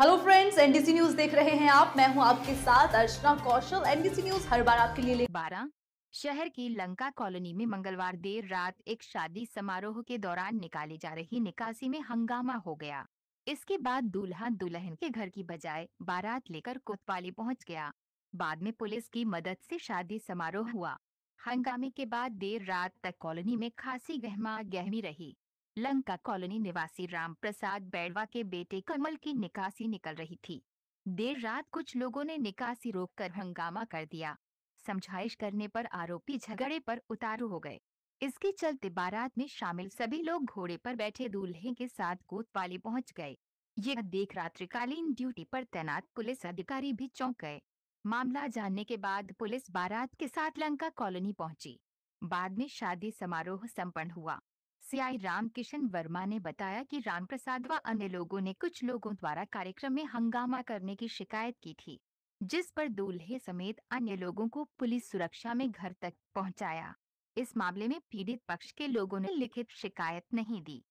Hello friends NDC news देख रहे हैं आप मैं हूं आपके साथ अर्चना कौशल एनडीसी न्यूज हर बार आपके लिए बारह शहर की लंका कॉलोनी में मंगलवार देर रात एक शादी समारोह के दौरान निकाली जा रही निकासी में हंगामा हो गया इसके बाद दूल्हा दुल्हन के घर की बजाय बारात लेकर कोतवाली पहुंच गया बाद में पुलिस की मदद से शादी समारोह हुआ हंगामे के बाद देर रात तक कॉलोनी में खासी गहमा गहमी रही लंका कॉलोनी निवासी राम प्रसाद बैडवा के बेटे कमल की निकासी निकल रही थी देर रात कुछ लोगों ने निकासी रोककर हंगामा कर दिया समझाइश करने पर आरोपी झगड़े पर उतारू हो गए इसके चलते बारात में शामिल सभी लोग घोड़े पर बैठे दूल्हे के साथ कोतवाली पहुंच गए ये देख रात्रिकालीन ड्यूटी पर तैनात पुलिस अधिकारी भी चौंक गए मामला जानने के बाद पुलिस बारात के साथ लंका कॉलोनी पहुंची बाद में शादी समारोह संपन्न हुआ सीआई रामकिशन वर्मा ने बताया कि रामप्रसाद व अन्य लोगों ने कुछ लोगों द्वारा कार्यक्रम में हंगामा करने की शिकायत की थी जिस पर दूल्हे समेत अन्य लोगों को पुलिस सुरक्षा में घर तक पहुंचाया। इस मामले में पीड़ित पक्ष के लोगों ने लिखित शिकायत नहीं दी